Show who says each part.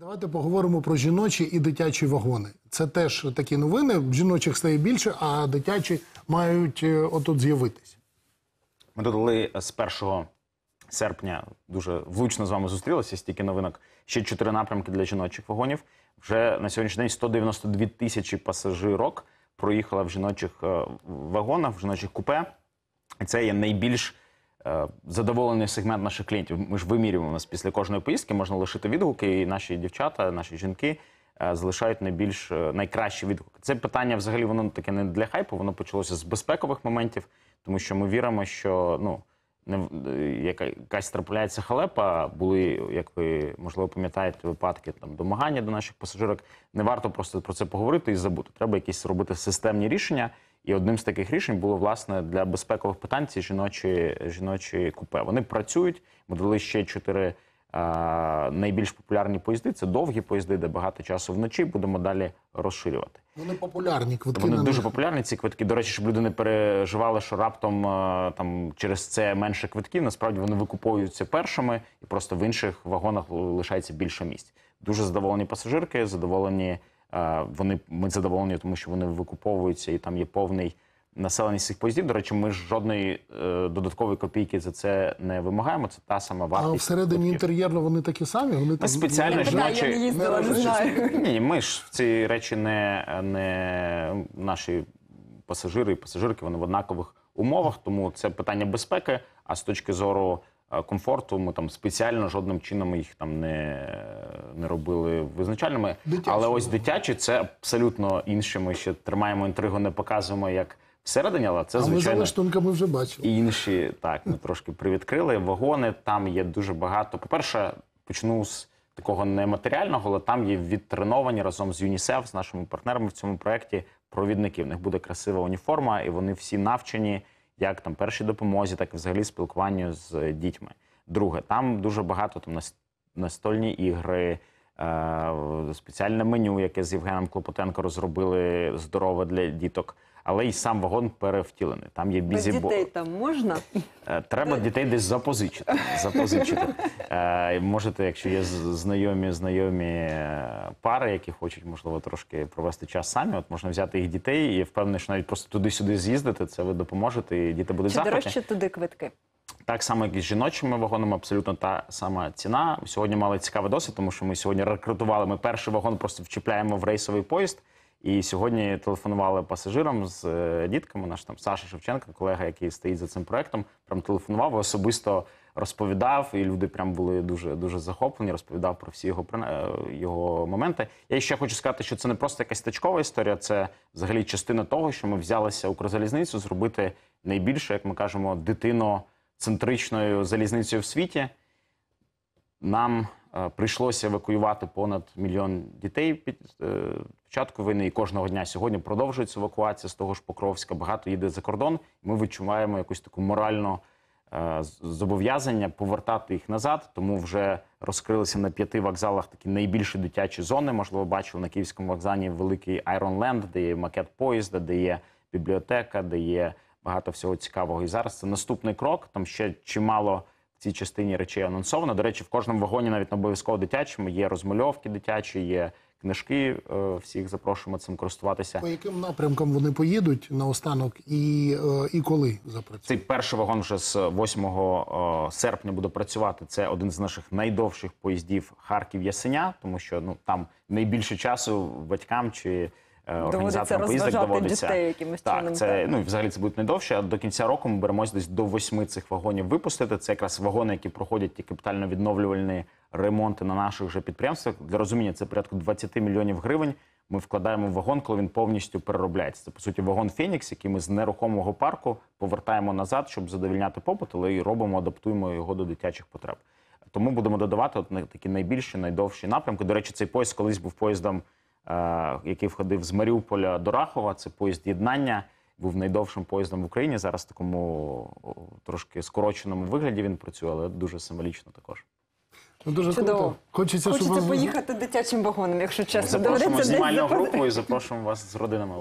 Speaker 1: Давайте поговоримо про жіночі і дитячі вагони. Це теж такі новини. Жіночих стає більше, а дитячі мають е, отут з'явитись. Ми додали з 1 серпня дуже влучно з вами зустрілися. Стільки новинок ще чотири напрямки для жіночих вагонів. Вже на сьогоднішній день 192 тисячі пасажирок проїхала в жіночих е, вагонах, в жіночих купе. І це є найбільш Е, задоволений сегмент наших клієнтів. Ми ж вимірюємо нас після кожної поїздки, можна лишити відгуки, і наші дівчата, наші жінки е, залишають найбільш е, найкращі відгуки. Це питання взагалі воно таке не для хайпу, воно почалося з безпекових моментів, тому що ми віримо, що ну не якась трапляється халепа. Були, як ви можливо пам'ятаєте, випадки там домагання до наших пасажирок. Не варто просто про це поговорити і забути. Треба якісь робити системні рішення. І одним з таких рішень було власне для безпекових питань ці жіночі жіночі купе. Вони працюють. Ми дали ще чотири а, найбільш популярні поїзди. Це довгі поїзди, де багато часу вночі. Будемо далі розширювати. Вони популярні квитки. Вони на дуже популярні. Ці квитки. До речі, щоб люди не переживали, що раптом там через це менше квитків. Насправді вони викуповуються першими, і просто в інших вагонах лишається більше місць. Дуже задоволені пасажирки, задоволені. Е, вони ми задоволені, тому що вони викуповуються, і там є повний населення. цих поїздів. До речі, ми ж жодної е, додаткової копійки за це не вимагаємо. Це та сама вартість. А всередині інтер'єрно вони такі самі. Вони там... спеціально ж ночі... не їздила, не знаю. Ні, ми ж в ці речі не, не наші пасажири і пасажирки. Вони в однакових умовах, тому це питання безпеки. А з точки зору Е, комфорту. Ми там спеціально жодним чином їх там не не робили визначальними. Дитячі. Але ось дитячі це абсолютно інше. Ми ще тримаємо інтригу, не показуємо як всередині, але це а звичайно ми, ми вже бачили. інші. Так ми трошки привідкрили вагони. Там є дуже багато. По перше, почну з. Такого нематеріального, але там є відтреновані разом з ЮНІСЕФ, з нашими партнерами в цьому проєкті провідники. В них буде красива уніформа, і вони всі навчені як там першій допомозі, так і взагалі спілкуванню з дітьми. Друге, там дуже багато там настольні ігри. Е, спеціальне меню, яке з Євгеном Клопотенко розробили здорове для діток. Але й сам вагон перевтілений. Там є бізі Без дітей там можна? Е, треба дітей десь запозичити. запозичити. Е, можете, якщо є знайомі знайомі пари, які хочуть, можливо, трошки провести час самі. От можна взяти їх дітей і впевнений, що навіть просто туди-сюди з'їздити. Це ви допоможете, і діти будуть захваті. Чи дорожчі туди квитки. Так само, як і з жіночими вагонами, абсолютно та сама ціна. Сьогодні мали цікавий досвід, тому що ми сьогодні рекрутували. Ми перший вагон просто вчіпляємо в рейсовий поїзд. І сьогодні телефонували пасажирам з е, дітками. Наш там Саша Шевченко, колега, який стоїть за цим проектом, прям телефонував, особисто розповідав. І люди прям були дуже дуже захоплені. Розповідав про всі його е, його моменти. Я ще хочу сказати, що це не просто якась тачкова історія, це взагалі частина того, що ми взялися Укрзалізницю зробити найбільше, як ми кажемо, дитино центричною залізницею в світі. Нам е, прийшлося евакуювати понад мільйон дітей під е, початку війни, і кожного дня сьогодні продовжується евакуація з того ж Покровська. Багато їде за кордон. Ми відчуваємо якусь таку моральну е, зобов'язання повертати їх назад. Тому вже розкрилися на п'яти вокзалах такі найбільші дитячі зони. Можливо, бачили на київському вокзалі великий Айронленд, де є макет поїзда, де є бібліотека, де є багато всього цікавого. І зараз це наступний крок. Там ще чимало в цій частині речей анонсовано. До речі, в кожному вагоні, навіть на обов'язково дитячому, є розмальовки дитячі, є книжки. Е, всіх запрошуємо цим користуватися. По яким напрямкам вони поїдуть наостанок і е, і коли запрацюють? Цей перший вагон вже з 8 е, серпня буде працювати. Це один з наших найдовших поїздів Харків-Ясеня, тому що ну там найбільше часу батькам чи. Е, організаторам поїздок доводиться дітей, якимось так, чином, це ну взагалі це буде не довше. А до кінця року ми беремось десь до восьми цих вагонів випустити. Це якраз вагони, які проходять ті капітально відновлювальні ремонти на наших вже підприємствах. Для розуміння це порядку 20 мільйонів гривень. Ми вкладаємо в вагон, коли він повністю переробляється. Це по суті вагон Фенікс, який ми з нерухомого парку повертаємо назад, щоб задовільняти попит, але і робимо, адаптуємо його до дитячих потреб. Тому будемо додавати от такі найбільші, найдовші напрямки. До речі, цей поїзд колись був поїздом. Е, який входив з Маріуполя до Рахова. Це поїзд єднання. Був найдовшим поїздом в Україні. Зараз в такому трошки скороченому вигляді він працює, але дуже символічно також. Ну, дуже Чудово. круто. Хочеться, Хочеться вас- поїхати дитячим вагоном, якщо чесно. Доведеться Запрошуємо знімальну групу і запрошуємо вас з родинами.